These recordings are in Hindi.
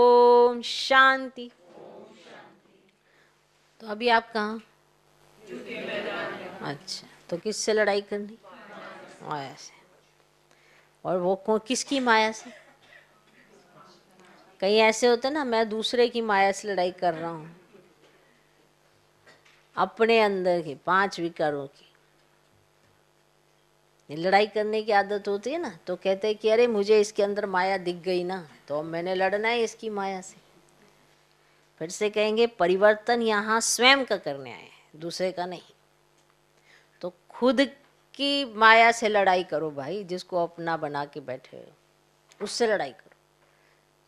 ओम शांति तो अभी आप कहाँ अच्छा तो किससे लड़ाई करनी माया से और वो कौन किसकी माया से कहीं ऐसे होते ना मैं दूसरे की माया से लड़ाई कर रहा हूँ अपने अंदर के पांच विकारों की लड़ाई करने की आदत होती है ना तो कहते हैं कि अरे मुझे इसके अंदर माया दिख गई ना तो अब मैंने लड़ना है इसकी माया से फिर से कहेंगे परिवर्तन यहाँ स्वयं का करने आए दूसरे का नहीं तो खुद की माया से लड़ाई करो भाई जिसको अपना बना के बैठे हो उससे लड़ाई करो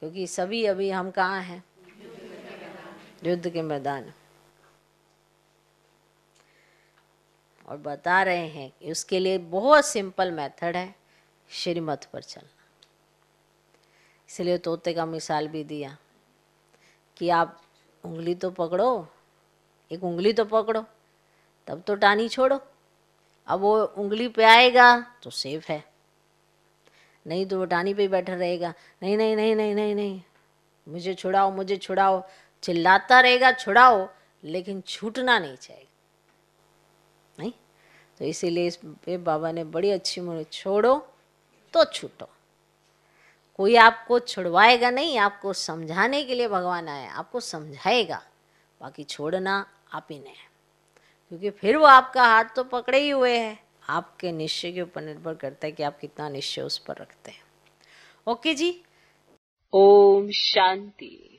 क्योंकि सभी अभी हम कहाँ हैं युद्ध के मैदान और बता रहे हैं कि उसके लिए बहुत सिंपल मेथड है श्रीमत पर चलना इसलिए तोते का मिसाल भी दिया कि आप उंगली तो पकड़ो एक उंगली तो पकड़ो तब तो टानी छोड़ो अब वो उंगली पे आएगा तो सेफ है नहीं तो वो टानी पे बैठा रहेगा नहीं नहीं नहीं नहीं नहीं नहीं मुझे छुड़ाओ मुझे छुड़ाओ चिल्लाता रहेगा छुड़ाओ लेकिन छूटना नहीं चाहिए नहीं तो इसीलिए इस पे बाबा ने बड़ी अच्छी मुझे छोड़ो तो छूटो कोई आपको छुड़वाएगा नहीं आपको समझाने के लिए भगवान आए आपको समझाएगा बाकी छोड़ना आप ही नहीं क्योंकि फिर वो आपका हाथ तो पकड़े ही हुए है आपके निश्चय के ऊपर निर्भर करता है कि आप कितना निश्चय उस पर रखते हैं ओके जी ओम शांति